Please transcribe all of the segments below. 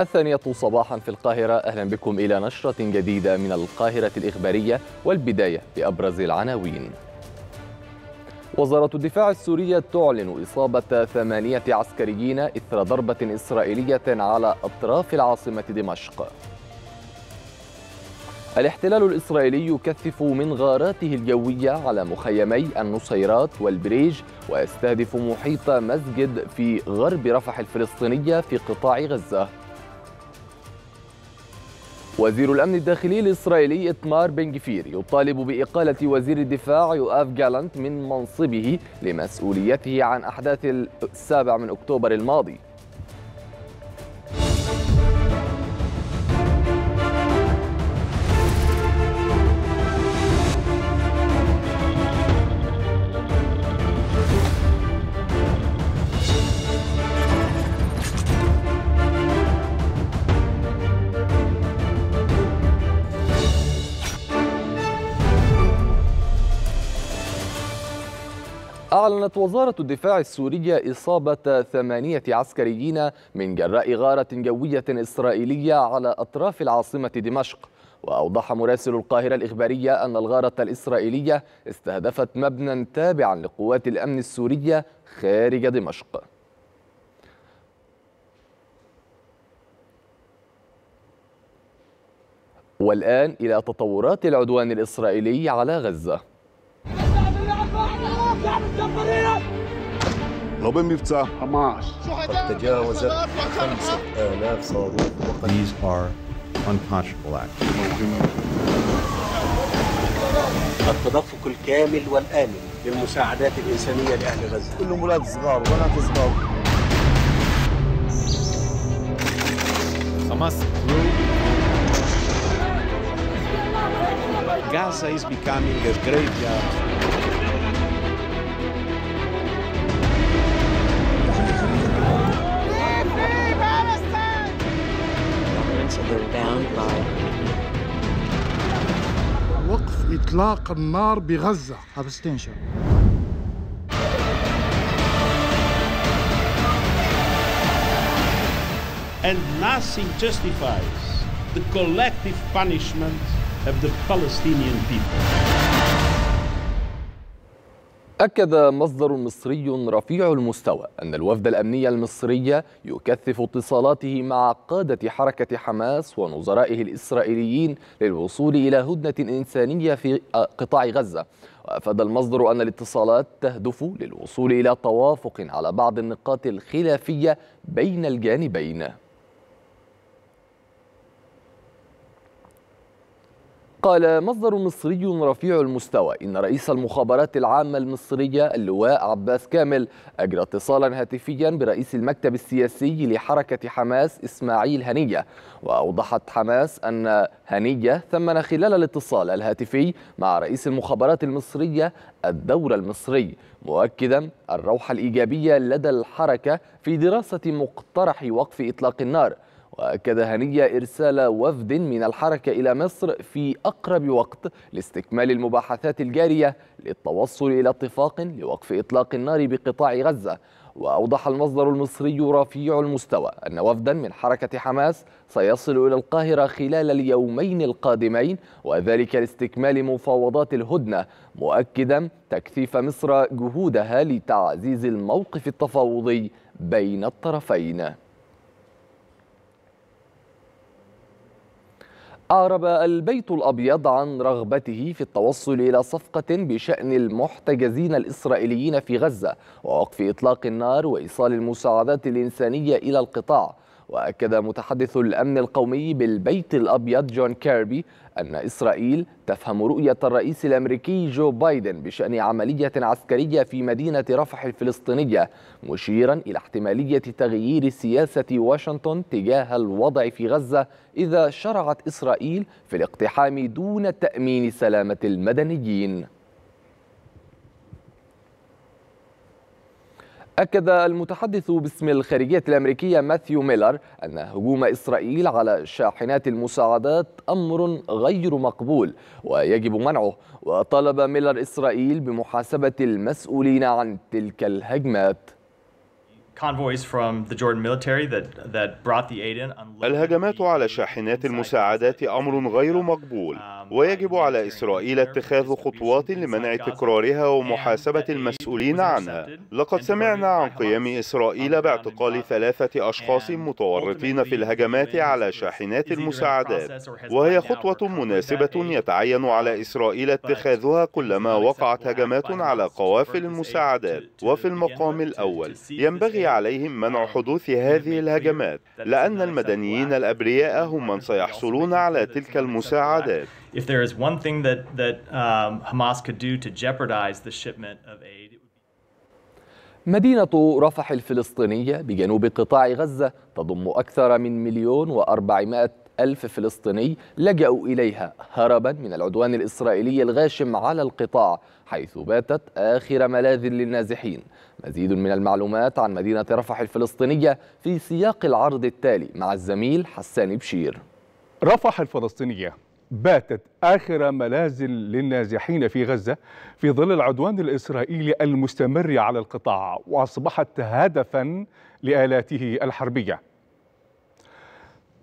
الثانية صباحا في القاهرة أهلا بكم إلى نشرة جديدة من القاهرة الإخبارية والبداية بأبرز العناوين وزارة الدفاع السورية تعلن إصابة ثمانية عسكريين إثر ضربة إسرائيلية على أطراف العاصمة دمشق الاحتلال الإسرائيلي يكثف من غاراته الجوية على مخيمي النصيرات والبريج ويستهدف محيط مسجد في غرب رفح الفلسطينية في قطاع غزة وزير الأمن الداخلي الإسرائيلي إتمار بن جفير يطالب بإقالة وزير الدفاع يؤاف جالانت من منصبه لمسؤوليته عن أحداث السابع من أكتوبر الماضي أعلنت وزارة الدفاع السورية إصابة ثمانية عسكريين من جراء غارة جوية إسرائيلية على أطراف العاصمة دمشق وأوضح مراسل القاهرة الإخبارية أن الغارة الإسرائيلية استهدفت مبنى تابعا لقوات الأمن السورية خارج دمشق والآن إلى تطورات العدوان الإسرائيلي على غزة لو במבצע حماس قد تجاوزت آلاف صاروخ وقد These are unconscionable acts. التدفق الكامل والآمن للمساعدات الإنسانية لأهل غزة كل مولاد صغار وبنات صغار حماس Gaza is becoming a graveyard. إطلاق النار بغزة أبستنشن And nothing justifies the collective punishment of the Palestinian people. أكد مصدر مصري رفيع المستوى أن الوفد الأمني المصري يكثف اتصالاته مع قادة حركة حماس ونظرائه الإسرائيليين للوصول إلى هدنة إنسانية في قطاع غزة وأفاد المصدر أن الاتصالات تهدف للوصول إلى توافق على بعض النقاط الخلافية بين الجانبين قال مصدر مصري رفيع المستوى إن رئيس المخابرات العامة المصرية اللواء عباس كامل أجرى اتصالا هاتفيا برئيس المكتب السياسي لحركة حماس إسماعيل هنية وأوضحت حماس أن هنية ثمن خلال الاتصال الهاتفي مع رئيس المخابرات المصرية الدور المصري مؤكدا الروح الإيجابية لدى الحركة في دراسة مقترح وقف إطلاق النار وأكد هنية إرسال وفد من الحركة إلى مصر في أقرب وقت لاستكمال المباحثات الجارية للتوصل إلى اتفاق لوقف إطلاق النار بقطاع غزة وأوضح المصدر المصري رفيع المستوى أن وفدا من حركة حماس سيصل إلى القاهرة خلال اليومين القادمين وذلك لاستكمال مفاوضات الهدنة مؤكدا تكثيف مصر جهودها لتعزيز الموقف التفاوضي بين الطرفين أعرب البيت الأبيض عن رغبته في التوصل إلى صفقة بشأن المحتجزين الإسرائيليين في غزة ووقف إطلاق النار وإيصال المساعدات الإنسانية إلى القطاع وأكد متحدث الأمن القومي بالبيت الأبيض جون كيربي أن إسرائيل تفهم رؤية الرئيس الأمريكي جو بايدن بشأن عملية عسكرية في مدينة رفح الفلسطينية مشيرا إلى احتمالية تغيير سياسة واشنطن تجاه الوضع في غزة إذا شرعت إسرائيل في الاقتحام دون تأمين سلامة المدنيين أكد المتحدث باسم الخارجية الأمريكية ماثيو ميلر أن هجوم إسرائيل على شاحنات المساعدات أمر غير مقبول ويجب منعه وطلب ميلر إسرائيل بمحاسبة المسؤولين عن تلك الهجمات الهجمات على شاحنات المساعدات أمر غير مقبول um, ويجب على إسرائيل اتخاذ خطوات لمنع تكرارها ومحاسبة المسؤولين عنها لقد سمعنا عن قيام إسرائيل باعتقال ثلاثة أشخاص متورطين في الهجمات على شاحنات المساعدات وهي خطوة مناسبة يتعين على إسرائيل اتخاذها كلما وقعت هجمات على قوافل المساعدات وفي المقام الأول ينبغي عليهم منع نعم. حدوث هذه الهجمات لأن المدنيين الأبرياء هم من سيحصلون على تلك المساعدات um, مدينة رفح الفلسطينية بجنوب قطاع غزة تضم أكثر من مليون وأربعمائة ألف فلسطيني لجأوا إليها هربا من العدوان الإسرائيلي الغاشم على القطاع حيث باتت آخر ملاذ للنازحين مزيد من المعلومات عن مدينة رفح الفلسطينية في سياق العرض التالي مع الزميل حسان بشير رفح الفلسطينية باتت آخر ملاذ للنازحين في غزة في ظل العدوان الإسرائيلي المستمر على القطاع وأصبحت هدفا لآلاته الحربية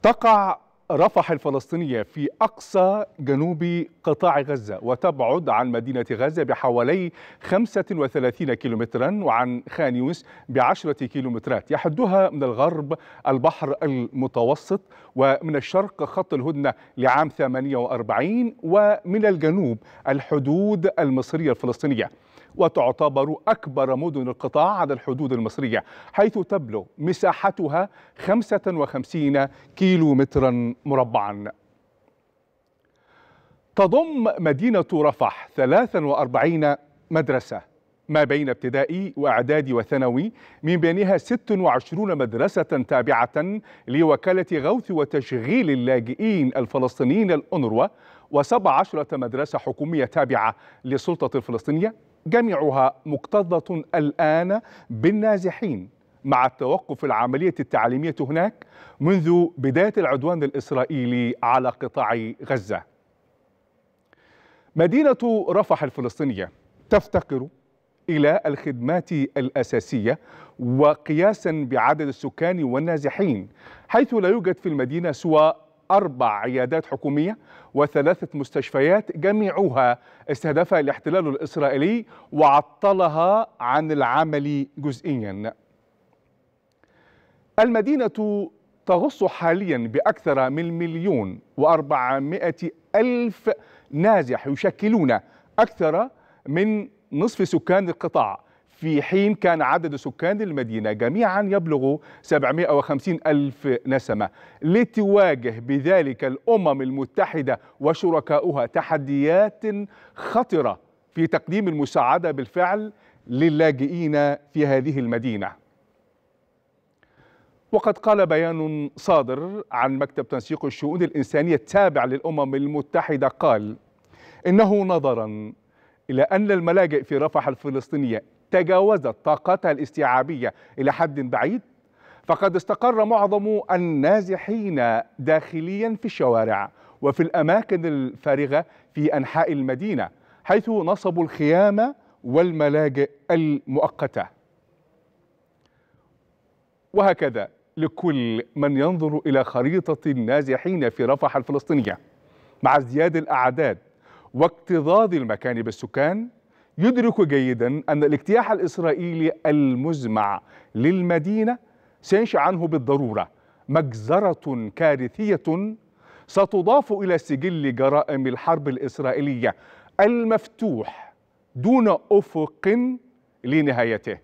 تقع رفح الفلسطينية في أقصى جنوب قطاع غزة وتبعد عن مدينة غزة بحوالي 35 كيلومترا وعن خان يونس بعشرة كيلومترات يحدها من الغرب البحر المتوسط ومن الشرق خط الهدنة لعام 48 ومن الجنوب الحدود المصرية الفلسطينية وتعتبر أكبر مدن القطاع على الحدود المصرية حيث تبلغ مساحتها 55 كيلو مترا مربعا تضم مدينة رفح 43 مدرسة ما بين ابتدائي وإعدادي وثانوي من بينها 26 مدرسة تابعة لوكالة غوث وتشغيل اللاجئين الفلسطينيين الانروه و و17 مدرسة حكومية تابعة للسلطة الفلسطينية جميعها مكتظة الآن بالنازحين مع التوقف العملية التعليمية هناك منذ بداية العدوان الإسرائيلي على قطاع غزة مدينة رفح الفلسطينية تفتقر إلى الخدمات الأساسية وقياسا بعدد السكان والنازحين حيث لا يوجد في المدينة سوى أربع عيادات حكومية وثلاثة مستشفيات جميعها استهدفها الاحتلال الإسرائيلي وعطلها عن العمل جزئيا المدينة تغص حاليا بأكثر من مليون وأربعمائة ألف نازح يشكلون أكثر من نصف سكان القطاع في حين كان عدد سكان المدينة جميعا يبلغ 750 ألف نسمة لتواجه بذلك الأمم المتحدة وشركاؤها تحديات خطرة في تقديم المساعدة بالفعل للاجئين في هذه المدينة وقد قال بيان صادر عن مكتب تنسيق الشؤون الإنسانية التابع للأمم المتحدة قال إنه نظرا إلى أن الملاجئ في رفح الفلسطينية تجاوزت طاقتها الاستيعابية إلى حد بعيد فقد استقر معظم النازحين داخليا في الشوارع وفي الأماكن الفارغة في أنحاء المدينة حيث نصبوا الخيام والملاجئ المؤقتة وهكذا لكل من ينظر إلى خريطة النازحين في رفح الفلسطينية مع ازدياد الأعداد واكتظاظ المكان بالسكان يدرك جيدا أن الاجتياح الإسرائيلي المزمع للمدينة سينشأ عنه بالضرورة مجزرة كارثية ستضاف إلى سجل جرائم الحرب الإسرائيلية المفتوح دون أفق لنهايته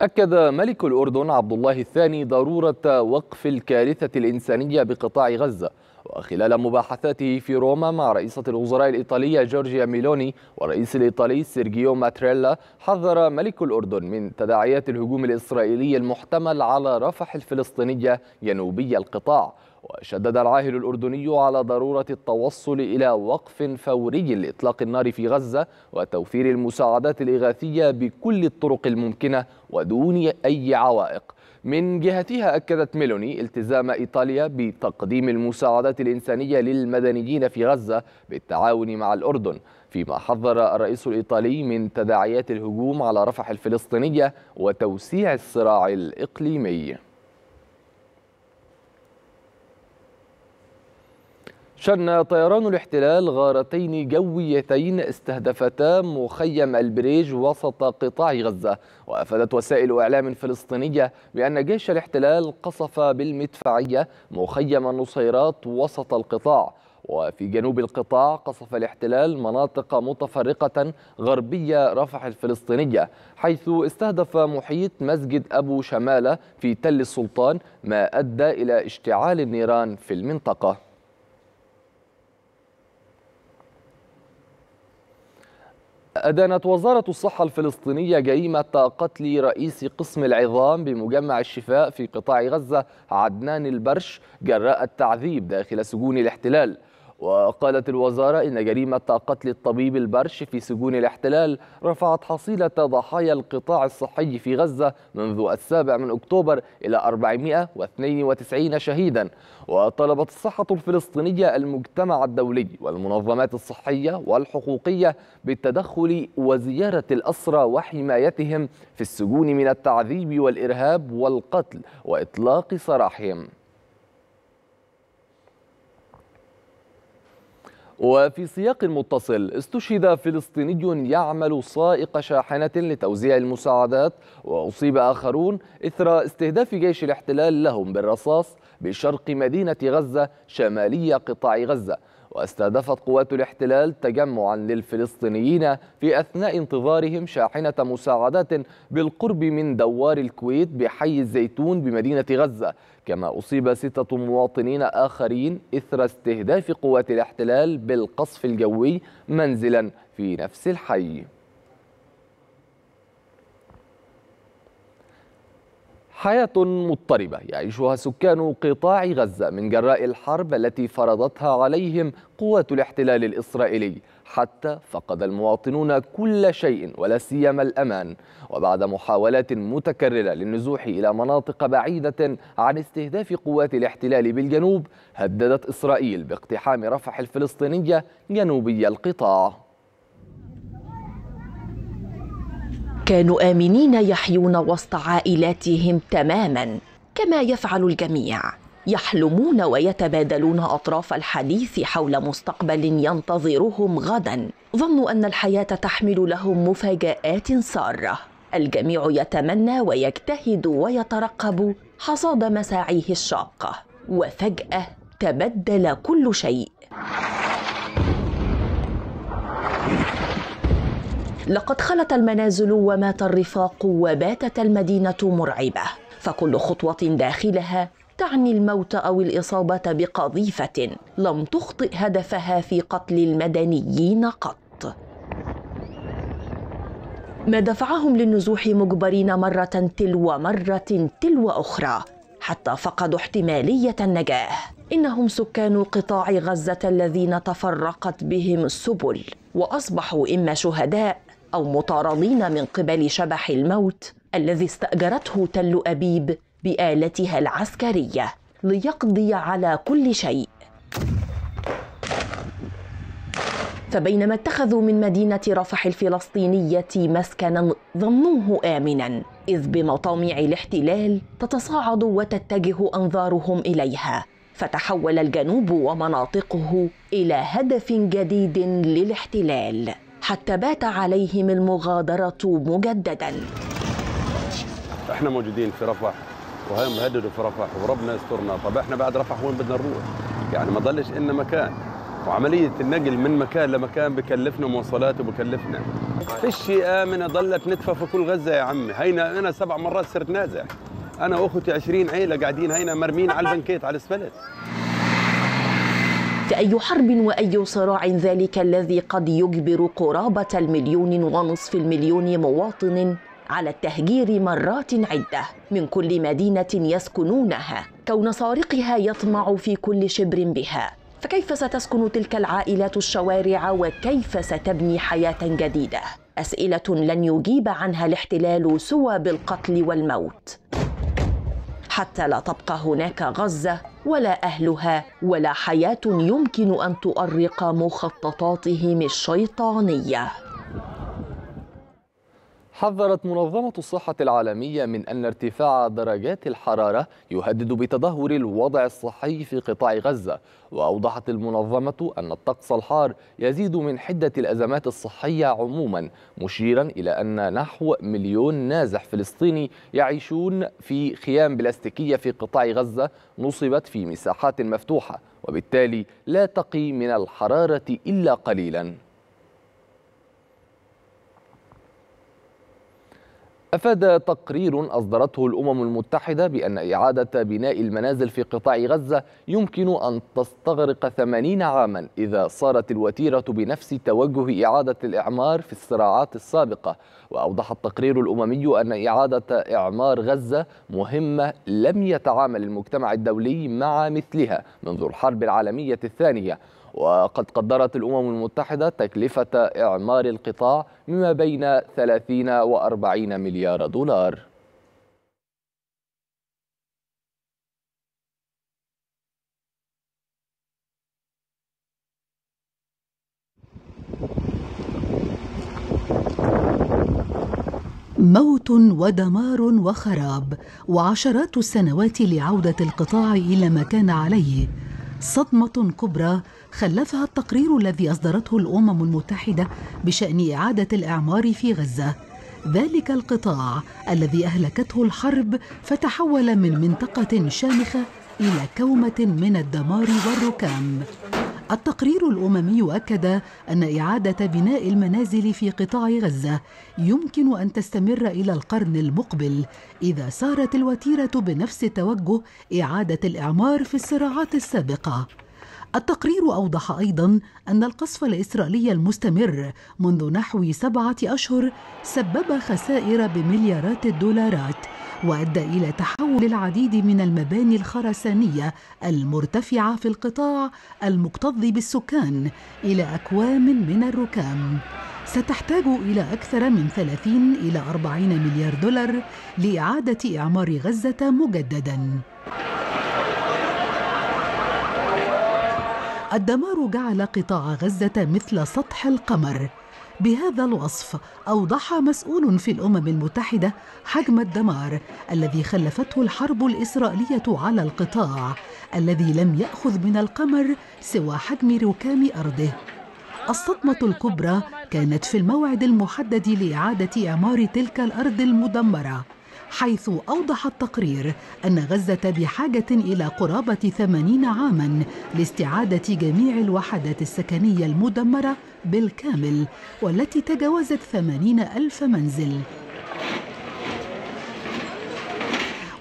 أكد ملك الأردن عبد الله الثاني ضرورة وقف الكارثة الإنسانية بقطاع غزة وخلال مباحثاته في روما مع رئيسة الوزراء الإيطالية جورجيا ميلوني والرئيس الإيطالي سيرجيو ماتريلا حذر ملك الأردن من تداعيات الهجوم الإسرائيلي المحتمل على رفح الفلسطينية جنوبي القطاع وشدد العاهل الأردني على ضرورة التوصل إلى وقف فوري لإطلاق النار في غزة وتوفير المساعدات الإغاثية بكل الطرق الممكنة ودون أي عوائق من جهتها أكدت ميلوني التزام إيطاليا بتقديم المساعدات الإنسانية للمدنيين في غزة بالتعاون مع الأردن فيما حذر الرئيس الإيطالي من تداعيات الهجوم على رفح الفلسطينية وتوسيع الصراع الإقليمي شن طيران الاحتلال غارتين جويتين استهدفتا مخيم البريج وسط قطاع غزة وأفادت وسائل إعلام فلسطينية بأن جيش الاحتلال قصف بالمدفعية مخيم النصيرات وسط القطاع وفي جنوب القطاع قصف الاحتلال مناطق متفرقة غربية رفح الفلسطينية حيث استهدف محيط مسجد أبو شمالة في تل السلطان ما أدى إلى اشتعال النيران في المنطقة أدانت وزارة الصحة الفلسطينية جريمة قتل رئيس قسم العظام بمجمع الشفاء في قطاع غزة عدنان البرش جراء التعذيب داخل سجون الاحتلال وقالت الوزارة إن جريمة قتل الطبيب البرش في سجون الاحتلال رفعت حصيلة ضحايا القطاع الصحي في غزة منذ السابع من أكتوبر إلى 492 شهيدا وطلبت الصحة الفلسطينية المجتمع الدولي والمنظمات الصحية والحقوقية بالتدخل وزيارة الأسرى وحمايتهم في السجون من التعذيب والإرهاب والقتل وإطلاق سراحهم وفي سياق متصل استشهد فلسطيني يعمل سائق شاحنة لتوزيع المساعدات وأصيب آخرون إثر استهداف جيش الاحتلال لهم بالرصاص بشرق مدينة غزة شمالي قطاع غزة واستهدفت قوات الاحتلال تجمعا للفلسطينيين في أثناء انتظارهم شاحنة مساعدات بالقرب من دوار الكويت بحي الزيتون بمدينة غزة كما أصيب ستة مواطنين آخرين إثر استهداف قوات الاحتلال بالقصف الجوي منزلا في نفس الحي حياة مضطربة يعيشها سكان قطاع غزة من جراء الحرب التي فرضتها عليهم قوات الاحتلال الإسرائيلي حتى فقد المواطنون كل شيء ولا سيما الأمان وبعد محاولات متكررة للنزوح إلى مناطق بعيدة عن استهداف قوات الاحتلال بالجنوب هددت إسرائيل باقتحام رفح الفلسطينية جنوبي القطاع كانوا آمنين يحيون وسط عائلاتهم تماما كما يفعل الجميع يحلمون ويتبادلون أطراف الحديث حول مستقبل ينتظرهم غدا ظنوا أن الحياة تحمل لهم مفاجآت سارة الجميع يتمنى ويجتهد ويترقب حصاد مساعيه الشاقة وفجأة تبدل كل شيء لقد خلت المنازل ومات الرفاق وباتت المدينة مرعبة فكل خطوة داخلها تعني الموت أو الإصابة بقذيفة لم تخطئ هدفها في قتل المدنيين قط ما دفعهم للنزوح مجبرين مرة تلو مرة تلو أخرى حتى فقدوا احتمالية النجاة إنهم سكان قطاع غزة الذين تفرقت بهم السبل وأصبحوا إما شهداء أو مطاردين من قبل شبح الموت الذي استأجرته تل أبيب بآلتها العسكرية ليقضي على كل شيء فبينما اتخذوا من مدينة رفح الفلسطينية مسكنا ظنوه آمنا إذ بمطامع الاحتلال تتصاعد وتتجه أنظارهم إليها فتحول الجنوب ومناطقه إلى هدف جديد للاحتلال حتى بات عليهم المغادرة مجددا احنا موجودين في رفح وهم هددوا في رفح وربنا يسترنا طب احنا بعد رفح وين بدنا نروح يعني ما ضلش إلنا مكان وعملية النقل من مكان لمكان بكلفنا مواصلات وبكلفنا فيش آمنة ضلت ندفع في كل غزة يا عمي هينا أنا سبع مرات صرت نازح أنا وأختي 20 عيلة قاعدين هينا مرمين على البنكيت على السفلت فأي حرب وأي صراع ذلك الذي قد يجبر قرابة المليون ونصف المليون مواطن على التهجير مرات عدة من كل مدينة يسكنونها كون سارقها يطمع في كل شبر بها فكيف ستسكن تلك العائلات الشوارع وكيف ستبني حياة جديدة؟ أسئلة لن يجيب عنها الاحتلال سوى بالقتل والموت حتى لا تبقى هناك غزه ولا اهلها ولا حياه يمكن ان تؤرق مخططاتهم الشيطانيه حذرت منظمة الصحة العالمية من أن ارتفاع درجات الحرارة يهدد بتدهور الوضع الصحي في قطاع غزة وأوضحت المنظمة أن الطقس الحار يزيد من حدة الأزمات الصحية عموما مشيرا إلى أن نحو مليون نازح فلسطيني يعيشون في خيام بلاستيكية في قطاع غزة نصبت في مساحات مفتوحة وبالتالي لا تقي من الحرارة إلا قليلاً أفاد تقرير أصدرته الأمم المتحدة بأن إعادة بناء المنازل في قطاع غزة يمكن أن تستغرق 80 عاما إذا صارت الوتيرة بنفس توجه إعادة الإعمار في الصراعات السابقة وأوضح التقرير الأممي أن إعادة إعمار غزة مهمة لم يتعامل المجتمع الدولي مع مثلها منذ الحرب العالمية الثانية وقد قدرت الأمم المتحدة تكلفة إعمار القطاع بما بين 30 و 40 مليار دولار موت ودمار وخراب وعشرات السنوات لعوده القطاع الى ما كان عليه صدمه كبرى خلفها التقرير الذي أصدرته الأمم المتحدة بشأن إعادة الإعمار في غزة ذلك القطاع الذي أهلكته الحرب فتحول من منطقة شامخة إلى كومة من الدمار والركام التقرير الاممي اكد ان اعاده بناء المنازل في قطاع غزه يمكن ان تستمر الى القرن المقبل اذا سارت الوتيره بنفس توجه اعاده الاعمار في الصراعات السابقه التقرير أوضح أيضا أن القصف الإسرائيلي المستمر منذ نحو سبعة أشهر سبب خسائر بمليارات الدولارات وأدى إلى تحول العديد من المباني الخرسانية المرتفعة في القطاع المكتظ بالسكان إلى أكوام من الركام ستحتاج إلى أكثر من 30 إلى 40 مليار دولار لإعادة إعمار غزة مجدداً الدمار جعل قطاع غزة مثل سطح القمر بهذا الوصف أوضح مسؤول في الأمم المتحدة حجم الدمار الذي خلفته الحرب الإسرائيلية على القطاع الذي لم يأخذ من القمر سوى حجم ركام أرضه الصدمة الكبرى كانت في الموعد المحدد لإعادة إعمار تلك الأرض المدمرة حيث أوضح التقرير أن غزة بحاجة إلى قرابة ثمانين عاما لاستعادة جميع الوحدات السكنية المدمرة بالكامل والتي تجاوزت ثمانين ألف منزل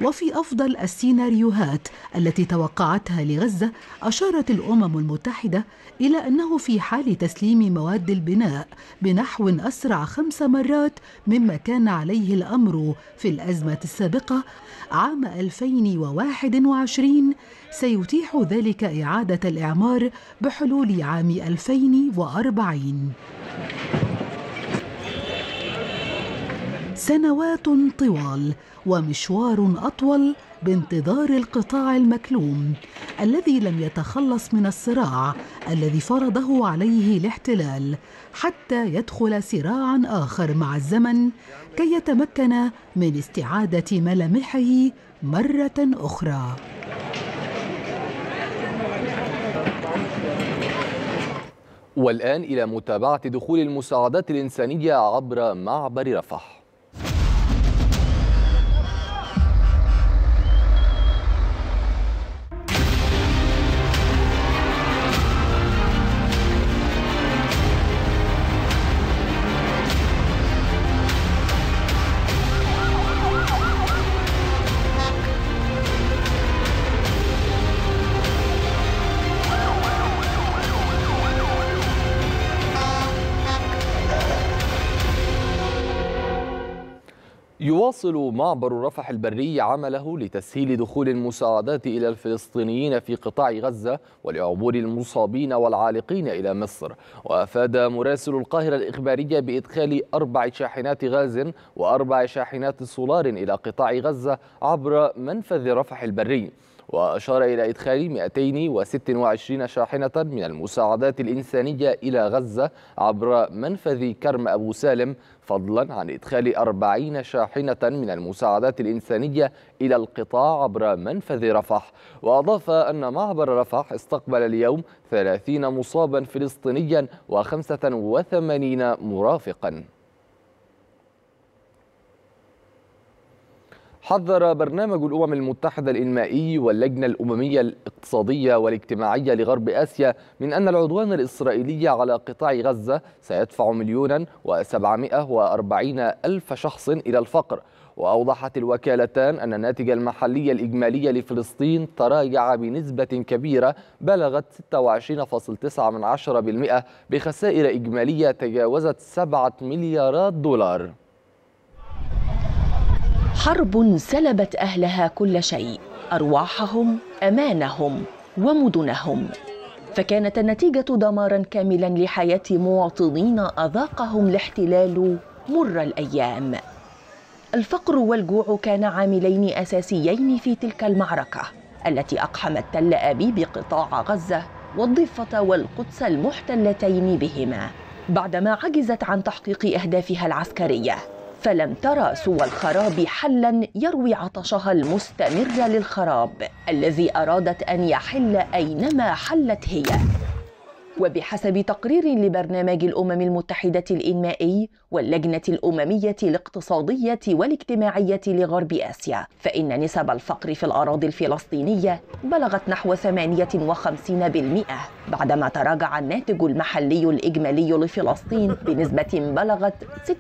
وفي أفضل السيناريوهات التي توقعتها لغزة أشارت الأمم المتحدة إلى أنه في حال تسليم مواد البناء بنحو أسرع خمس مرات مما كان عليه الأمر في الأزمة السابقة عام 2021 سيتيح ذلك إعادة الإعمار بحلول عام 2040 سنوات طوال ومشوار اطول بانتظار القطاع المكلوم الذي لم يتخلص من الصراع الذي فرضه عليه الاحتلال حتى يدخل صراعا اخر مع الزمن كي يتمكن من استعاده ملامحه مره اخرى والان الى متابعه دخول المساعدات الانسانيه عبر معبر رفح يواصل معبر رفح البري عمله لتسهيل دخول المساعدات إلى الفلسطينيين في قطاع غزة ولعبور المصابين والعالقين إلى مصر وأفاد مراسل القاهرة الإخبارية بإدخال أربع شاحنات غاز وأربع شاحنات سولار إلى قطاع غزة عبر منفذ رفح البري وأشار إلى إدخال 226 شاحنة من المساعدات الإنسانية إلى غزة عبر منفذ كرم أبو سالم فضلا عن إدخال 40 شاحنة من المساعدات الإنسانية إلى القطاع عبر منفذ رفح وأضاف أن معبر رفح استقبل اليوم 30 مصابا فلسطينيا و85 مرافقا حذر برنامج الأمم المتحدة الإنمائي واللجنة الأممية الاقتصادية والاجتماعية لغرب آسيا من أن العدوان الإسرائيلي على قطاع غزة سيدفع مليونا وسبعمائة وأربعين ألف شخص إلى الفقر وأوضحت الوكالتان أن الناتج المحلي الإجمالي لفلسطين تراجع بنسبة كبيرة بلغت 26.9% بخسائر إجمالية تجاوزت 7 مليارات دولار حرب سلبت اهلها كل شيء ارواحهم امانهم ومدنهم فكانت النتيجه دمارا كاملا لحياه مواطنين اذاقهم الاحتلال مر الايام الفقر والجوع كان عاملين اساسيين في تلك المعركه التي اقحمت تل ابيب قطاع غزه والضفه والقدس المحتلتين بهما بعدما عجزت عن تحقيق اهدافها العسكريه فلم ترى سوى الخراب حلا يروي عطشها المستمر للخراب الذي أرادت أن يحل أينما حلت هي وبحسب تقرير لبرنامج الأمم المتحدة الإنمائي واللجنة الأممية الاقتصادية والاجتماعية لغرب آسيا فإن نسب الفقر في الأراضي الفلسطينية بلغت نحو 58% بعدما تراجع الناتج المحلي الإجمالي لفلسطين بنسبة بلغت 26.9%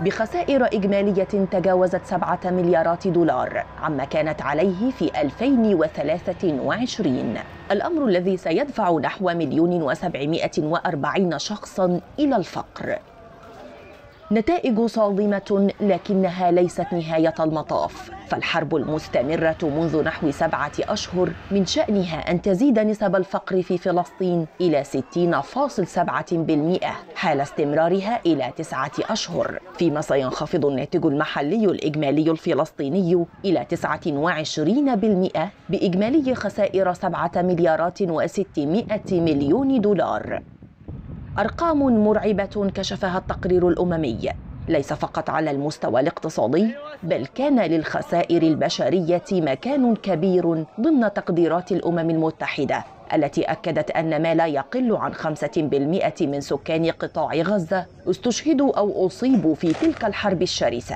بخسائر إجمالية تجاوزت 7 مليارات دولار عما كانت عليه في 2023 الأمر الذي سيدفع نحو مليون وسبعمائة وأربعين شخصا إلى الفقر نتائج صادمة لكنها ليست نهاية المطاف فالحرب المستمرة منذ نحو سبعة أشهر من شأنها أن تزيد نسب الفقر في فلسطين إلى 60.7% حال استمرارها إلى تسعة أشهر فيما سينخفض الناتج المحلي الإجمالي الفلسطيني إلى 29% بإجمالي خسائر 7 مليارات و600 مليون دولار ارقام مرعبه كشفها التقرير الاممي ليس فقط على المستوى الاقتصادي بل كان للخسائر البشريه مكان كبير ضمن تقديرات الامم المتحده التي أكدت أن ما لا يقل عن 5% من سكان قطاع غزة استشهدوا أو أصيبوا في تلك الحرب الشرسة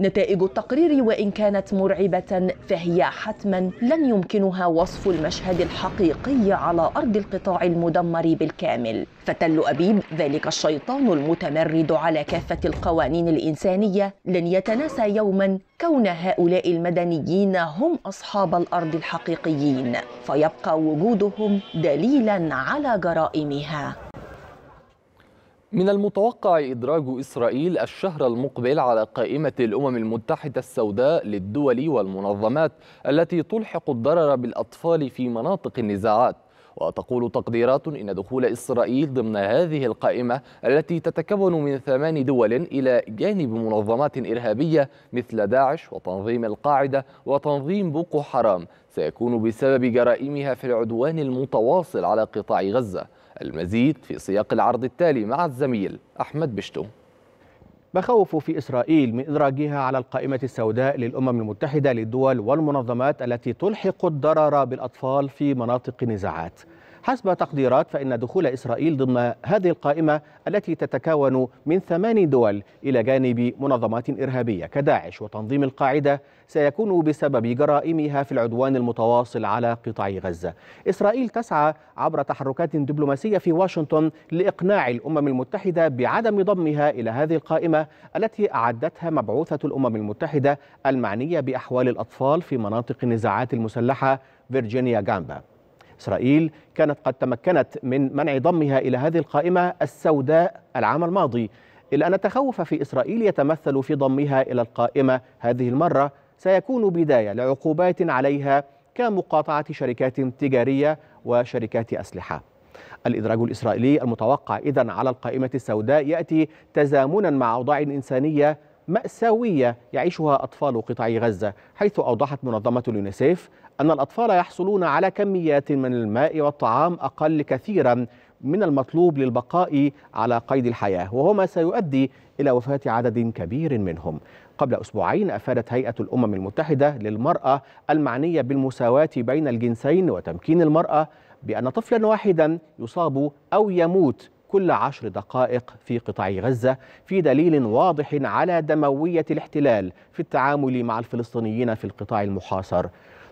نتائج التقرير وإن كانت مرعبة فهي حتما لن يمكنها وصف المشهد الحقيقي على أرض القطاع المدمر بالكامل فتل أبيب ذلك الشيطان المتمرد على كافة القوانين الإنسانية لن يتناسى يوما كون هؤلاء المدنيين هم أصحاب الأرض الحقيقيين فيبقى وجوده قتلهم دليلا على جرائمها من المتوقع إدراج إسرائيل الشهر المقبل على قائمة الأمم المتحدة السوداء للدول والمنظمات التي تلحق الضرر بالأطفال في مناطق النزاعات وتقول تقديرات إن دخول إسرائيل ضمن هذه القائمة التي تتكون من ثمان دول إلى جانب منظمات إرهابية مثل داعش وتنظيم القاعدة وتنظيم بوكو حرام سيكون بسبب جرائمها في العدوان المتواصل على قطاع غزة المزيد في سياق العرض التالي مع الزميل أحمد بشتو مخاوف في إسرائيل من إدراجها على القائمة السوداء للأمم المتحدة للدول والمنظمات التي تلحق الضرر بالأطفال في مناطق نزاعات حسب تقديرات فإن دخول إسرائيل ضمن هذه القائمة التي تتكون من ثمان دول إلى جانب منظمات إرهابية كداعش وتنظيم القاعدة سيكون بسبب جرائمها في العدوان المتواصل على قطاع غزة إسرائيل تسعى عبر تحركات دبلوماسية في واشنطن لإقناع الأمم المتحدة بعدم ضمها إلى هذه القائمة التي أعدتها مبعوثة الأمم المتحدة المعنية بأحوال الأطفال في مناطق النزاعات المسلحة فيرجينيا جامبا إسرائيل كانت قد تمكنت من منع ضمها إلى هذه القائمة السوداء العام الماضي إلا أن التخوف في إسرائيل يتمثل في ضمها إلى القائمة هذه المرة سيكون بداية لعقوبات عليها كمقاطعة شركات تجارية وشركات أسلحة الإدراج الإسرائيلي المتوقع إذن على القائمة السوداء يأتي تزامنا مع أوضاع إنسانية مأساوية يعيشها أطفال قطاع غزة حيث أوضحت منظمة اليونيسيف أن الأطفال يحصلون على كميات من الماء والطعام أقل كثيرا من المطلوب للبقاء على قيد الحياة وهو ما سيؤدي إلى وفاة عدد كبير منهم قبل أسبوعين أفادت هيئة الأمم المتحدة للمرأة المعنية بالمساواة بين الجنسين وتمكين المرأة بأن طفلا واحدا يصاب أو يموت كل عشر دقائق في قطاع غزة في دليل واضح على دموية الاحتلال في التعامل مع الفلسطينيين في القطاع المحاصر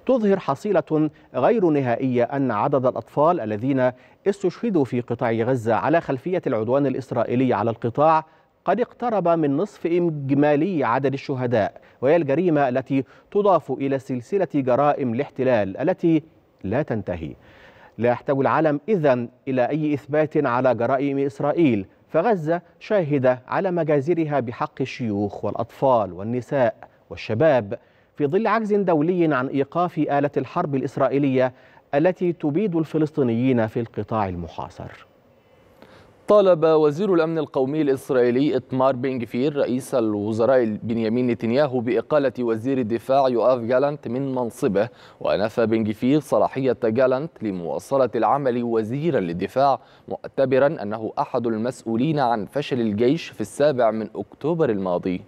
تظهر حصيلة غير نهائية أن عدد الأطفال الذين استشهدوا في قطاع غزة على خلفية العدوان الإسرائيلي على القطاع قد اقترب من نصف إجمالي عدد الشهداء وهي الجريمة التي تضاف إلى سلسلة جرائم الاحتلال التي لا تنتهي لا يحتوي العالم إذا إلى أي إثبات على جرائم إسرائيل فغزة شاهدة على مجازرها بحق الشيوخ والأطفال والنساء والشباب في ظل عجز دولي عن إيقاف آلة الحرب الإسرائيلية التي تبيد الفلسطينيين في القطاع المحاصر طالب وزير الأمن القومي الإسرائيلي إتمار بن رئيس الوزراء بنيامين نتنياهو بإقالة وزير الدفاع يؤاف جالانت من منصبه ونفى بن صلاحية جالانت لمواصلة العمل وزيرا للدفاع معتبرا أنه أحد المسؤولين عن فشل الجيش في السابع من أكتوبر الماضي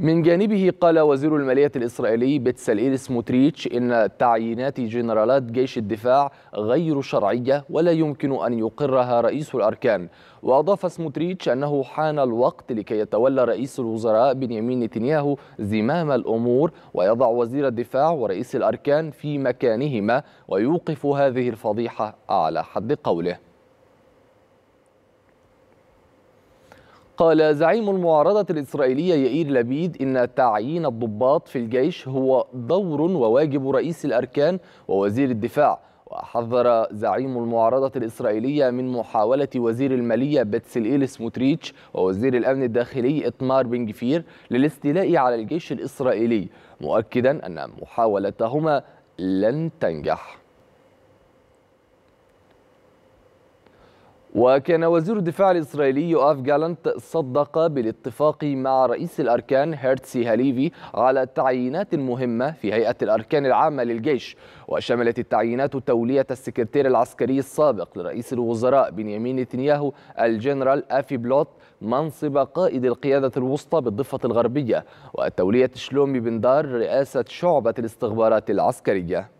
من جانبه قال وزير المالية الإسرائيلي بتسلئيلس موتريتش إن تعيينات جنرالات جيش الدفاع غير شرعية ولا يمكن أن يقرها رئيس الأركان وأضاف سموتريتش أنه حان الوقت لكي يتولى رئيس الوزراء بنيامين نتنياهو زمام الأمور ويضع وزير الدفاع ورئيس الأركان في مكانهما ويوقف هذه الفضيحة على حد قوله قال زعيم المعارضة الإسرائيلية يئير لبيد إن تعيين الضباط في الجيش هو دور وواجب رئيس الأركان ووزير الدفاع وحذر زعيم المعارضة الإسرائيلية من محاولة وزير المالية بتسلئيل سموتريتش ووزير الأمن الداخلي إتمار بن جفير للاستيلاء على الجيش الإسرائيلي مؤكدا أن محاولتهما لن تنجح وكان وزير الدفاع الإسرائيلي يؤاف جالانت صدق بالاتفاق مع رئيس الأركان هيرتسي هاليفي على تعيينات مهمة في هيئة الأركان العامة للجيش وشملت التعيينات تولية السكرتير العسكري السابق لرئيس الوزراء بنيامين نتنياهو الجنرال أفي بلوت منصب قائد القيادة الوسطى بالضفة الغربية وتولية شلومي بندار رئاسة شعبة الاستخبارات العسكرية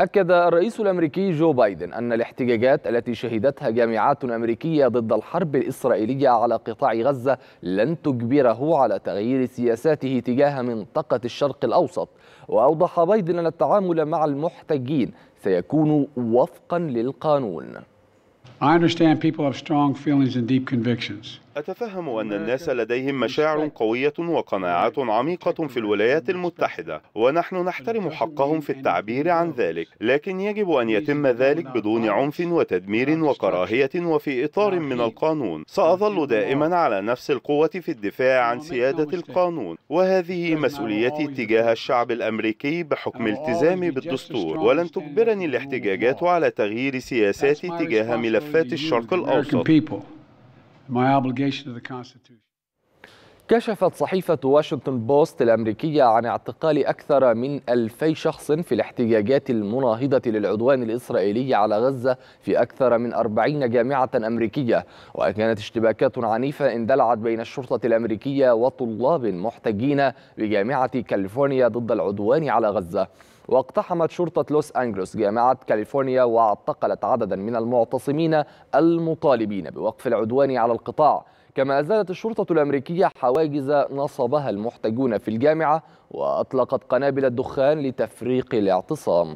أكد الرئيس الأمريكي جو بايدن أن الاحتجاجات التي شهدتها جامعات أمريكية ضد الحرب الإسرائيلية على قطاع غزة لن تجبره على تغيير سياساته تجاه منطقة الشرق الأوسط وأوضح بايدن أن التعامل مع المحتجين سيكون وفقا للقانون أتفهم أن الناس لديهم مشاعر قوية وقناعات عميقة في الولايات المتحدة ونحن نحترم حقهم في التعبير عن ذلك لكن يجب أن يتم ذلك بدون عنف وتدمير وكراهية وفي إطار من القانون سأظل دائما على نفس القوة في الدفاع عن سيادة القانون وهذه مسؤوليتي تجاه الشعب الأمريكي بحكم التزامي بالدستور ولن تجبرني الاحتجاجات على تغيير سياساتي تجاه ملف ملفات الشرق الأوسط كشفت صحيفة واشنطن بوست الأمريكية عن اعتقال أكثر من ألفي شخص في الاحتجاجات المناهضة للعدوان الإسرائيلي على غزة في أكثر من أربعين جامعة أمريكية وكانت اشتباكات عنيفة اندلعت بين الشرطة الأمريكية وطلاب محتجين بجامعة كاليفورنيا ضد العدوان على غزة واقتحمت شرطة لوس أنجلوس جامعة كاليفورنيا واعتقلت عددا من المعتصمين المطالبين بوقف العدوان على القطاع كما أزالت الشرطة الأمريكية حواجز نصبها المحتجون في الجامعة وأطلقت قنابل الدخان لتفريق الاعتصام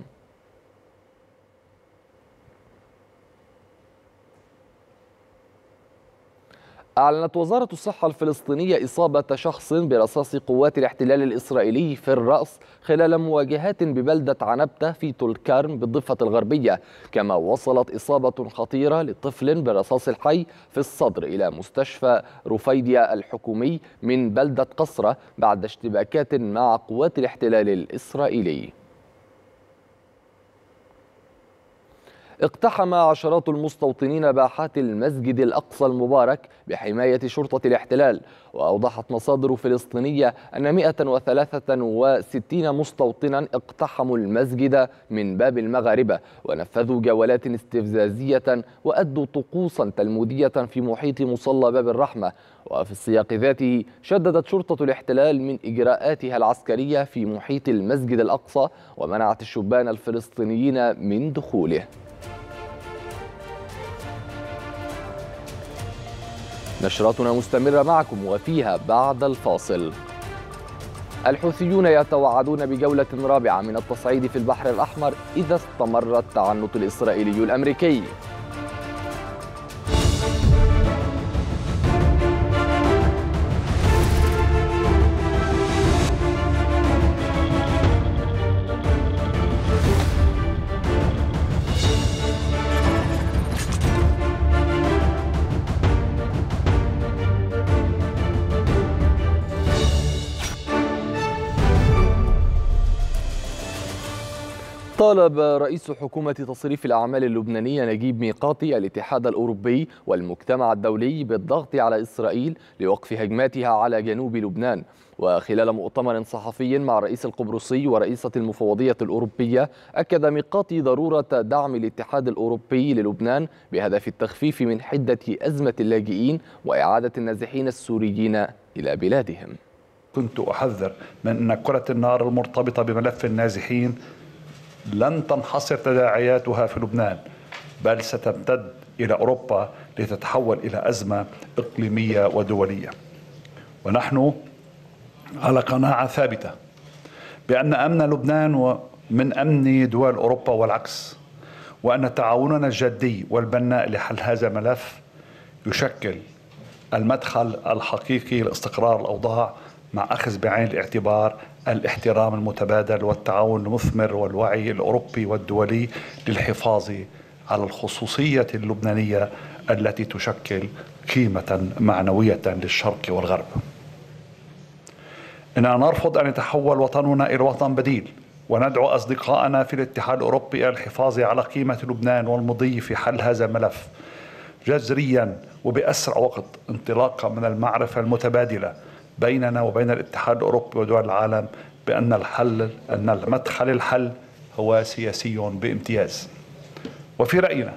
أعلنت وزارة الصحة الفلسطينية إصابة شخص برصاص قوات الاحتلال الإسرائيلي في الرأس خلال مواجهات ببلدة عنبتة في تلكارم بالضفة الغربية كما وصلت إصابة خطيرة لطفل برصاص الحي في الصدر إلى مستشفى رفيديا الحكومي من بلدة قصرة بعد اشتباكات مع قوات الاحتلال الإسرائيلي اقتحم عشرات المستوطنين باحات المسجد الأقصى المبارك بحماية شرطة الاحتلال وأوضحت مصادر فلسطينية أن 163 مستوطنا اقتحموا المسجد من باب المغاربة ونفذوا جولات استفزازية وأدوا طقوسا تلمودية في محيط مصلى باب الرحمة وفي السياق ذاته شددت شرطة الاحتلال من إجراءاتها العسكرية في محيط المسجد الأقصى ومنعت الشبان الفلسطينيين من دخوله نشراتنا مستمرة معكم وفيها بعد الفاصل الحوثيون يتوعدون بجولة رابعة من التصعيد في البحر الأحمر إذا استمر التعنت الإسرائيلي الأمريكي طالب رئيس حكومة تصريف الأعمال اللبنانية نجيب ميقاتي الاتحاد الأوروبي والمجتمع الدولي بالضغط على إسرائيل لوقف هجماتها على جنوب لبنان وخلال مؤتمر صحفي مع الرئيس القبرصي ورئيسة المفوضية الأوروبية أكد ميقاتي ضرورة دعم الاتحاد الأوروبي للبنان بهدف التخفيف من حدة أزمة اللاجئين وإعادة النازحين السوريين إلى بلادهم كنت أحذر من أن كرة النار المرتبطة بملف النازحين لن تنحصر تداعياتها في لبنان بل ستمتد الى اوروبا لتتحول الى ازمه اقليميه ودوليه. ونحن على قناعه ثابته بان امن لبنان من امن دول اوروبا والعكس وان تعاوننا الجدي والبناء لحل هذا الملف يشكل المدخل الحقيقي لاستقرار الاوضاع مع اخذ بعين الاعتبار الاحترام المتبادل والتعاون المثمر والوعي الاوروبي والدولي للحفاظ على الخصوصيه اللبنانيه التي تشكل قيمه معنويه للشرق والغرب. اننا نرفض ان يتحول وطننا الى وطن بديل وندعو اصدقائنا في الاتحاد الاوروبي الى الحفاظ على قيمه لبنان والمضي في حل هذا الملف جذريا وباسرع وقت انطلاقا من المعرفه المتبادله بيننا وبين الاتحاد الأوروبي ودول العالم بأن الحل أن المدخل الحل هو سياسي بامتياز وفي رأينا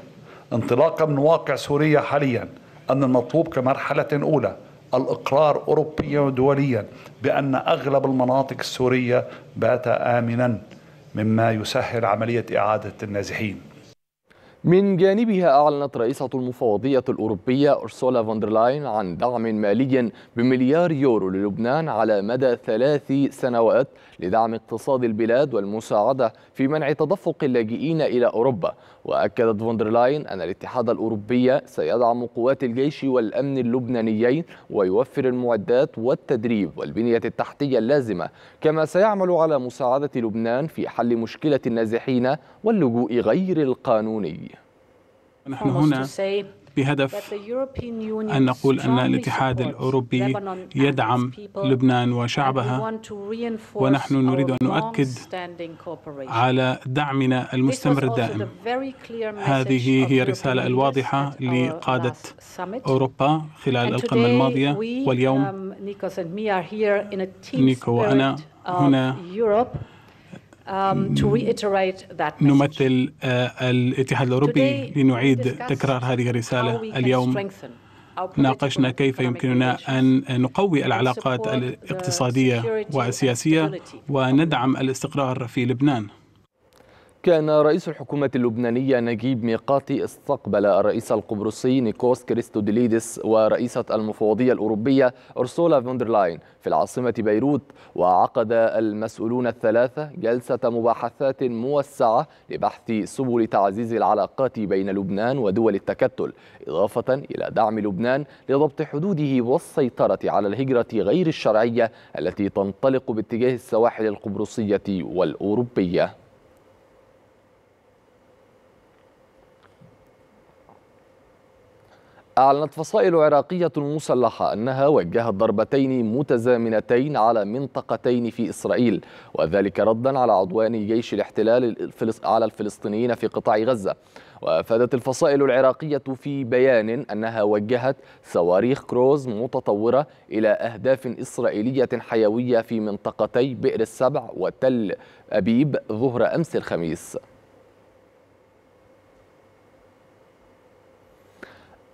انطلاقا من واقع سوريا حاليا أن المطلوب كمرحلة أولى الإقرار أوروبيا ودوليا بأن أغلب المناطق السورية بات آمنا مما يسهل عملية إعادة النازحين من جانبها أعلنت رئيسة المفوضية الأوروبية أرسولا فوندرلاين عن دعم مالي بمليار يورو للبنان على مدى ثلاث سنوات لدعم اقتصاد البلاد والمساعدة في منع تدفق اللاجئين إلى أوروبا وأكدت فوندرلاين أن الاتحاد الأوروبي سيدعم قوات الجيش والأمن اللبنانيين ويوفر المعدات والتدريب والبنية التحتية اللازمة كما سيعمل على مساعدة لبنان في حل مشكلة النازحين واللجوء غير القانوني نحن هنا بهدف أن نقول أن الاتحاد الأوروبي يدعم لبنان وشعبها ونحن نريد أن نؤكد على دعمنا المستمر الدائم هذه هي الرسالة الواضحة لقادة أوروبا خلال القمة الماضية واليوم um, نيكو وأنا هنا Um, نمثل آه، الاتحاد الأوروبي لنعيد تكرار هذه الرسالة اليوم ناقشنا كيف يمكننا أن نقوي العلاقات الاقتصادية والسياسية وندعم الاستقرار في لبنان كان رئيس الحكومة اللبنانية نجيب ميقاتي استقبل الرئيس القبرصي نيكوس كريستو ديليدس ورئيسة المفوضية الأوروبية أرسولا فوندرلاين في العاصمة بيروت وعقد المسؤولون الثلاثة جلسة مباحثات موسعة لبحث سبل تعزيز العلاقات بين لبنان ودول التكتل إضافة إلى دعم لبنان لضبط حدوده والسيطرة على الهجرة غير الشرعية التي تنطلق باتجاه السواحل القبرصية والأوروبية أعلنت فصائل عراقية مسلحة أنها وجهت ضربتين متزامنتين على منطقتين في إسرائيل وذلك ردا على عدوان جيش الاحتلال على الفلسطينيين في قطاع غزة وأفادت الفصائل العراقية في بيان أنها وجهت صواريخ كروز متطورة إلى أهداف إسرائيلية حيوية في منطقتي بئر السبع وتل أبيب ظهر أمس الخميس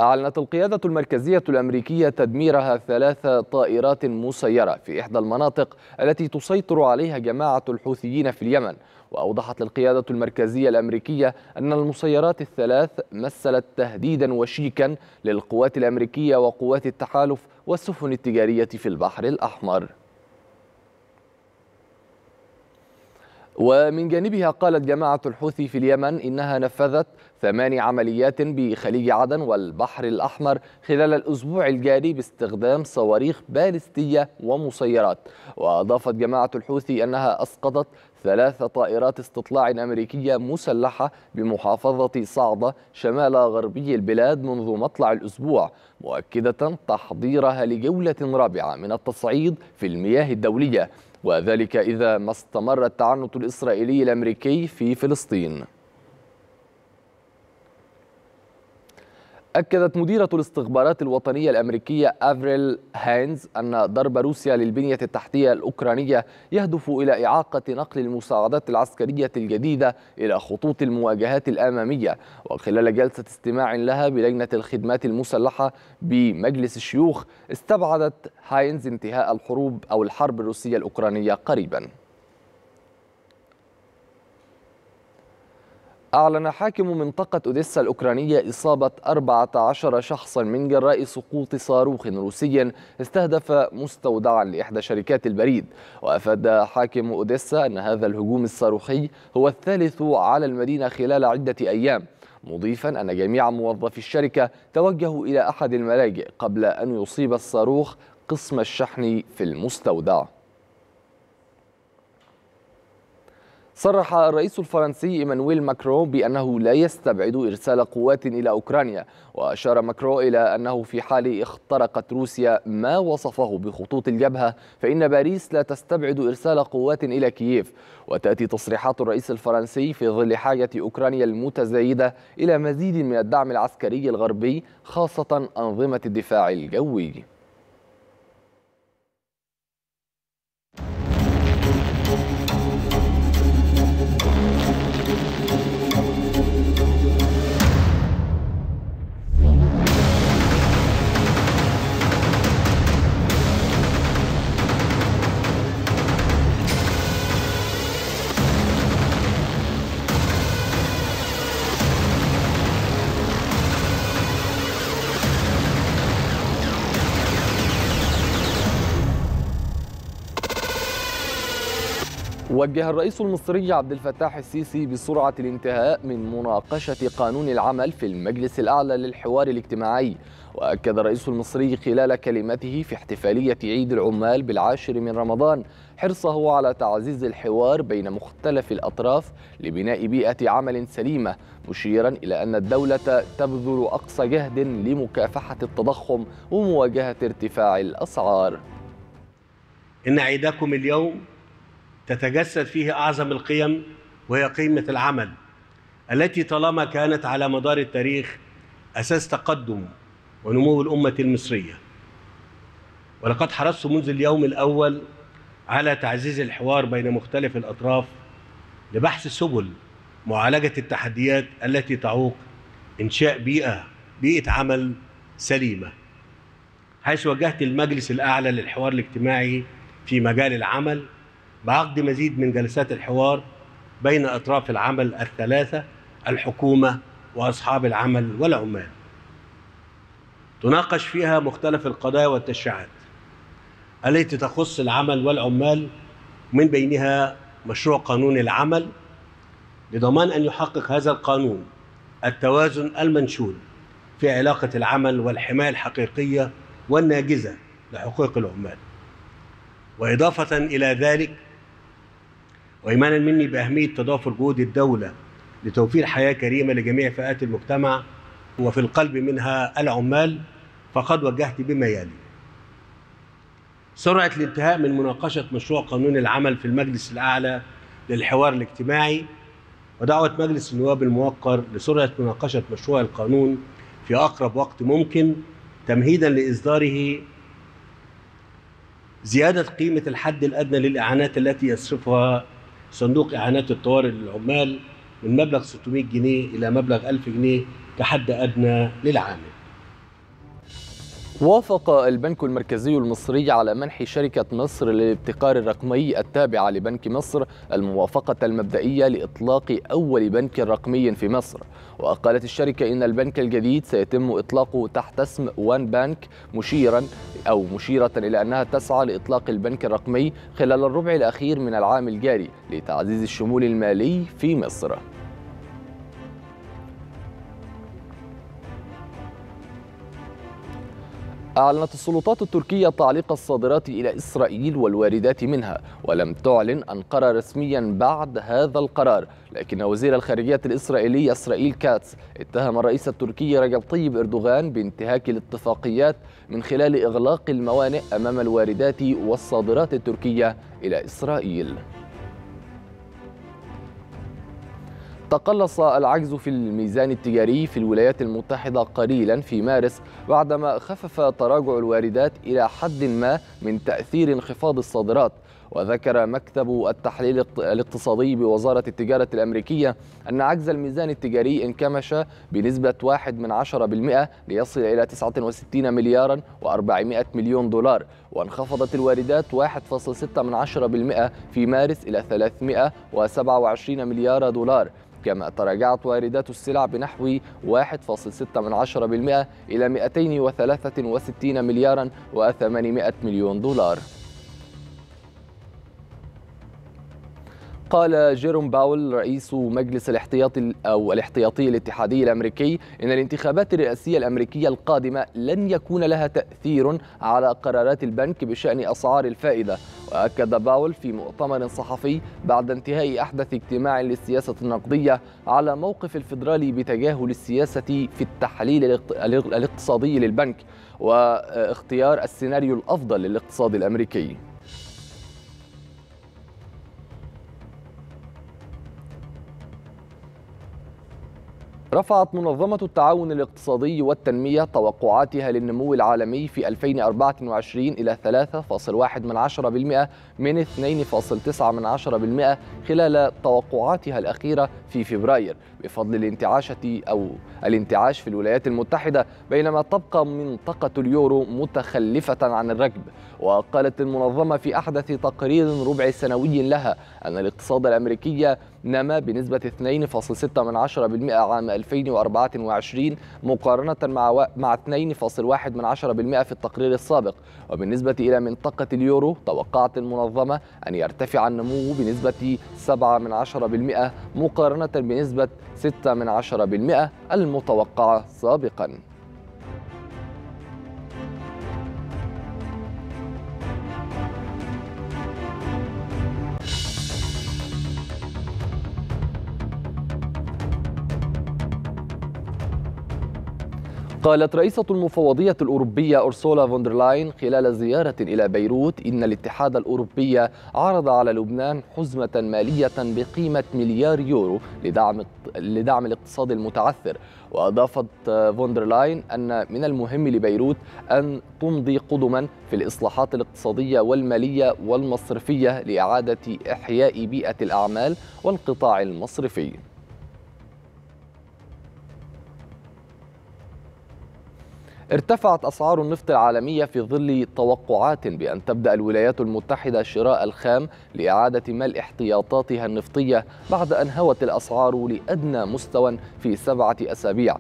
أعلنت القيادة المركزية الأمريكية تدميرها ثلاث طائرات مسيرة في إحدى المناطق التي تسيطر عليها جماعة الحوثيين في اليمن وأوضحت القيادة المركزية الأمريكية أن المسيرات الثلاث مثلت تهديدا وشيكا للقوات الأمريكية وقوات التحالف والسفن التجارية في البحر الأحمر ومن جانبها قالت جماعة الحوثي في اليمن إنها نفذت ثماني عمليات بخليج عدن والبحر الأحمر خلال الأسبوع الجاري باستخدام صواريخ بالستية ومسيرات وأضافت جماعة الحوثي أنها أسقطت ثلاث طائرات استطلاع أمريكية مسلحة بمحافظة صعدة شمال غربي البلاد منذ مطلع الأسبوع مؤكدة تحضيرها لجولة رابعة من التصعيد في المياه الدولية وذلك إذا ما استمر التعنت الإسرائيلي الأمريكي في فلسطين أكدت مديرة الاستخبارات الوطنية الأمريكية أفريل هينز أن ضرب روسيا للبنية التحتية الأوكرانية يهدف إلى إعاقة نقل المساعدات العسكرية الجديدة إلى خطوط المواجهات الأمامية وخلال جلسة استماع لها بلجنة الخدمات المسلحة بمجلس الشيوخ استبعدت هينز انتهاء الحروب أو الحرب الروسية الأوكرانية قريباً أعلن حاكم منطقة أوديسا الأوكرانية إصابة 14 شخصا من جراء سقوط صاروخ روسي استهدف مستودعا لإحدى شركات البريد وأفاد حاكم أوديسا أن هذا الهجوم الصاروخي هو الثالث على المدينة خلال عدة أيام مضيفا أن جميع موظفي الشركة توجهوا إلى أحد الملاجئ قبل أن يصيب الصاروخ قسم الشحن في المستودع صرح الرئيس الفرنسي إيمانويل ماكرو بأنه لا يستبعد إرسال قوات إلى أوكرانيا وأشار ماكرو إلى أنه في حال اخترقت روسيا ما وصفه بخطوط الجبهة فإن باريس لا تستبعد إرسال قوات إلى كييف وتأتي تصريحات الرئيس الفرنسي في ظل حاجة أوكرانيا المتزايدة إلى مزيد من الدعم العسكري الغربي خاصة أنظمة الدفاع الجوي وجه الرئيس المصري عبد الفتاح السيسي بسرعة الانتهاء من مناقشة قانون العمل في المجلس الأعلى للحوار الاجتماعي وأكد الرئيس المصري خلال كلمته في احتفالية عيد العمال بالعاشر من رمضان حرصه على تعزيز الحوار بين مختلف الأطراف لبناء بيئة عمل سليمة مشيرا إلى أن الدولة تبذل أقصى جهد لمكافحة التضخم ومواجهة ارتفاع الأسعار إن عيدكم اليوم تتجسد فيه اعظم القيم وهي قيمه العمل التي طالما كانت على مدار التاريخ اساس تقدم ونمو الامه المصريه ولقد حرصت منذ اليوم الاول على تعزيز الحوار بين مختلف الاطراف لبحث سبل معالجه التحديات التي تعوق انشاء بيئه بيئه عمل سليمه حيث وجهت المجلس الاعلى للحوار الاجتماعي في مجال العمل بعقد مزيد من جلسات الحوار بين أطراف العمل الثلاثة الحكومة وأصحاب العمل والعمال تناقش فيها مختلف القضايا والتشريعات التي تخص العمل والعمال من بينها مشروع قانون العمل لضمان أن يحقق هذا القانون التوازن المنشود في علاقة العمل والحماية الحقيقية والناجزة لحقوق العمال وإضافة إلى ذلك وإيمانا مني بأهمية تضافر جهود الدولة لتوفير حياة كريمة لجميع فئات المجتمع وفي القلب منها العمال فقد وجهت بما يلي سرعة الانتهاء من مناقشة مشروع قانون العمل في المجلس الأعلى للحوار الاجتماعي ودعوة مجلس النواب الموقر لسرعة مناقشة مشروع القانون في أقرب وقت ممكن تمهيدا لإصداره زيادة قيمة الحد الأدنى للإعانات التي يصرفها صندوق إعانات الطوارئ للعمال من مبلغ 600 جنيه إلى مبلغ 1000 جنيه كحد أدنى للعامل وافق البنك المركزي المصري على منح شركة مصر للابتكار الرقمي التابعة لبنك مصر الموافقة المبدئية لإطلاق أول بنك رقمي في مصر وقالت الشركة إن البنك الجديد سيتم إطلاقه تحت اسم وان بانك مشيرا أو مشيرة إلى أنها تسعى لإطلاق البنك الرقمي خلال الربع الأخير من العام الجاري لتعزيز الشمول المالي في مصر أعلنت السلطات التركية تعليق الصادرات إلى إسرائيل والواردات منها ولم تعلن أنقرة رسميا بعد هذا القرار لكن وزير الخارجية الإسرائيلي إسرائيل كاتس اتهم الرئيس التركي رجب طيب إردوغان بانتهاك الاتفاقيات من خلال إغلاق الموانئ أمام الواردات والصادرات التركية إلى إسرائيل تقلص العجز في الميزان التجاري في الولايات المتحدة قليلا في مارس بعدما خفف تراجع الواردات إلى حد ما من تأثير انخفاض الصادرات وذكر مكتب التحليل الاقتصادي بوزارة التجارة الأمريكية أن عجز الميزان التجاري انكمش بنسبة واحد من عشرة بالمئة ليصل إلى 69 مليارا و400 مليون دولار وانخفضت الواردات 1.6 من عشرة بالمئة في مارس إلى 327 مليار دولار كما تراجعت واردات السلع بنحو 1.6% إلى 263 مليارا و800 مليون دولار قال جيروم باول رئيس مجلس الاحتياطي أو الاحتياطي الاتحادي الأمريكي إن الانتخابات الرئاسية الأمريكية القادمة لن يكون لها تأثير على قرارات البنك بشأن أسعار الفائدة وأكد باول في مؤتمر صحفي بعد انتهاء أحدث اجتماع للسياسة النقدية على موقف الفدرالي بتجاهل السياسة في التحليل الاقتصادي للبنك واختيار السيناريو الأفضل للاقتصاد الأمريكي رفعت منظمة التعاون الاقتصادي والتنمية توقعاتها للنمو العالمي في 2024 إلى 3.1% من, 2.9% خلال توقعاتها الأخيرة في فبراير بفضل الانتعاشة أو الانتعاش في الولايات المتحدة بينما تبقى منطقة اليورو متخلفة عن الركب وقالت المنظمة في أحدث تقرير ربع سنوي لها أن الاقتصاد الأمريكي نما بنسبة 2.6% عام 2024 مقارنة مع مع 2.1% في التقرير السابق وبالنسبة إلى منطقة اليورو توقعت المنظمة أن يرتفع النمو بنسبة 7% مقارنة بنسبة 6% المتوقعة سابقاً قالت رئيسة المفوضية الأوروبية أرسولا فوندرلاين خلال زيارة إلى بيروت إن الاتحاد الأوروبي عرض على لبنان حزمة مالية بقيمة مليار يورو لدعم لدعم الاقتصاد المتعثر وأضافت فوندرلاين أن من المهم لبيروت أن تمضي قدما في الإصلاحات الاقتصادية والمالية والمصرفية لإعادة إحياء بيئة الأعمال والقطاع المصرفي ارتفعت أسعار النفط العالمية في ظل توقعات بأن تبدأ الولايات المتحدة شراء الخام لإعادة ملء احتياطاتها النفطية بعد أن هوت الأسعار لأدنى مستوى في سبعة أسابيع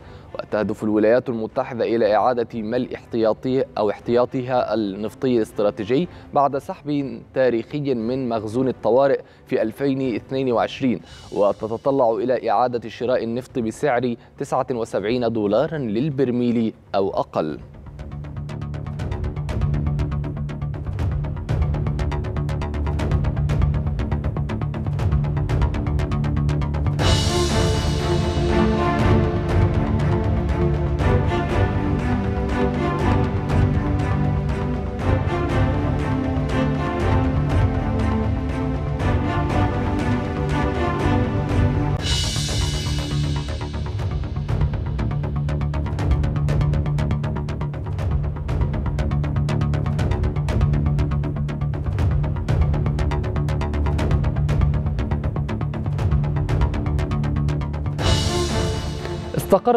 تهدف الولايات المتحدة إلى إعادة ملء احتياطي أو احتياطها النفطي الاستراتيجي بعد سحب تاريخي من مخزون الطوارئ في 2022 وتتطلع إلى إعادة شراء النفط بسعر 79 دولارا للبرميل أو أقل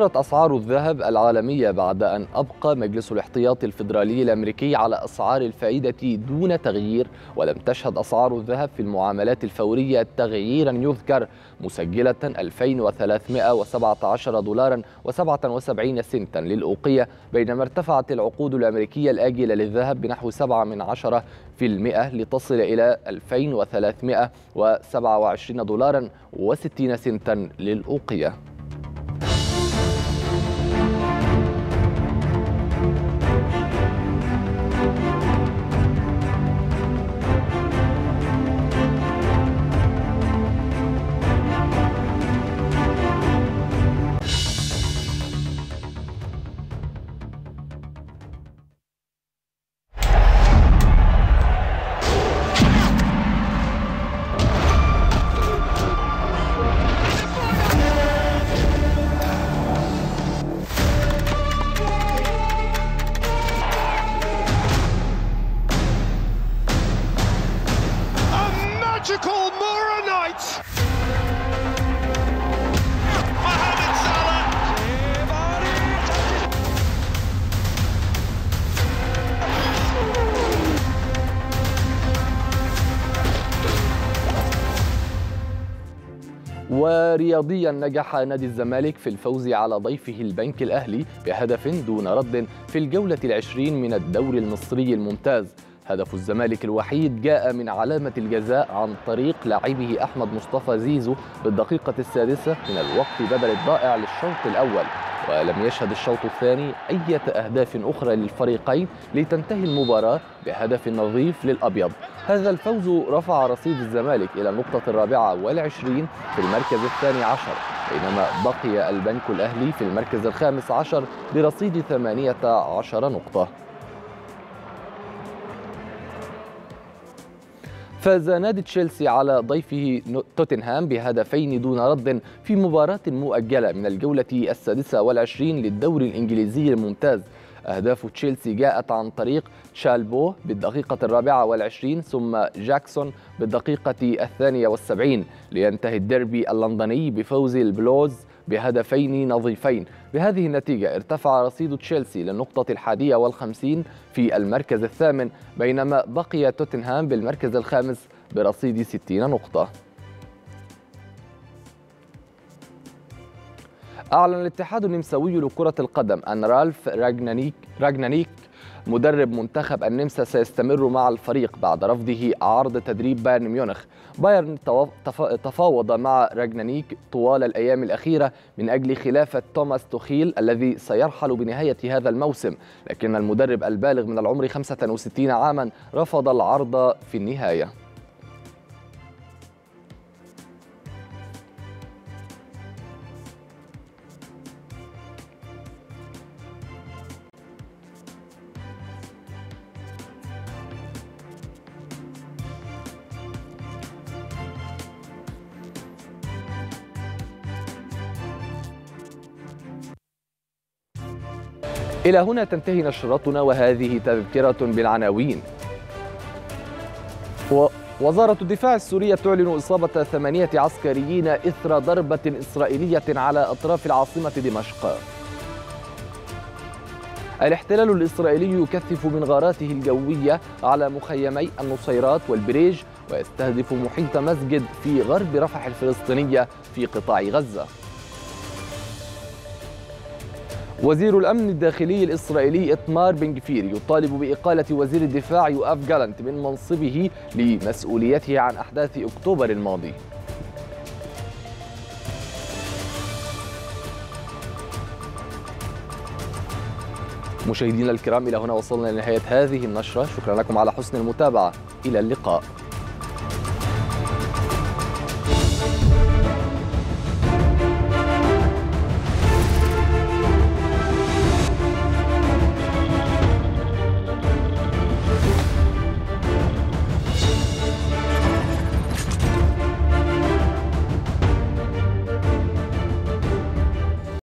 انهارت أسعار الذهب العالمية بعد أن أبقى مجلس الاحتياطي الفيدرالي الأمريكي على أسعار الفائدة دون تغيير ولم تشهد أسعار الذهب في المعاملات الفورية تغييرا يذكر مسجلة 2317 دولارا و77 سنتا للأوقية بينما ارتفعت العقود الأمريكية الآجلة للذهب بنحو 7 من 10 في المئة لتصل إلى 2327 دولارا و60 سنتا للأوقية نجح نادي الزمالك في الفوز على ضيفه البنك الأهلي بهدف دون رد في الجولة العشرين من الدوري المصري الممتاز هدف الزمالك الوحيد جاء من علامة الجزاء عن طريق لاعبه أحمد مصطفى زيزو بالدقيقة السادسة من الوقت بدل الضائع للشوط الأول ولم يشهد الشوط الثاني أي أهداف أخرى للفريقين لتنتهي المباراة بهدف نظيف للأبيض هذا الفوز رفع رصيد الزمالك إلى النقطة الرابعة والعشرين في المركز الثاني عشر بينما بقي البنك الأهلي في المركز الخامس عشر برصيد ثمانية عشر نقطة فاز نادي تشيلسي على ضيفه توتنهام بهدفين دون رد في مباراة مؤجلة من الجولة السادسة والعشرين للدوري الإنجليزي الممتاز أهداف تشيلسي جاءت عن طريق تشالبو بالدقيقة الرابعة والعشرين ثم جاكسون بالدقيقة الثانية والسبعين لينتهي الديربي اللندني بفوز البلوز بهدفين نظيفين بهذه النتيجة ارتفع رصيد تشيلسي للنقطة الحادية والخمسين في المركز الثامن بينما بقي توتنهام بالمركز الخامس برصيد 60 نقطة أعلن الاتحاد النمساوي لكرة القدم أن رالف راجنانيك, راجنانيك مدرب منتخب النمسا سيستمر مع الفريق بعد رفضه عرض تدريب بايرن ميونخ بايرن تفاوض مع راجنانيك طوال الأيام الأخيرة من أجل خلافة توماس توخيل الذي سيرحل بنهاية هذا الموسم لكن المدرب البالغ من العمر 65 عاما رفض العرض في النهايه إلى هنا تنتهي نشرتنا وهذه تذكرة بالعناوين وزارة الدفاع السورية تعلن إصابة ثمانية عسكريين إثر ضربة إسرائيلية على أطراف العاصمة دمشق الاحتلال الإسرائيلي يكثف من غاراته الجوية على مخيمي النصيرات والبريج ويستهدف محيط مسجد في غرب رفح الفلسطينية في قطاع غزة وزير الأمن الداخلي الإسرائيلي إتمار بن جفير يطالب بإقالة وزير الدفاع يؤاف جالنت من منصبه لمسؤوليته عن أحداث أكتوبر الماضي مشاهدينا الكرام إلى هنا وصلنا لنهاية هذه النشرة شكرا لكم على حسن المتابعة إلى اللقاء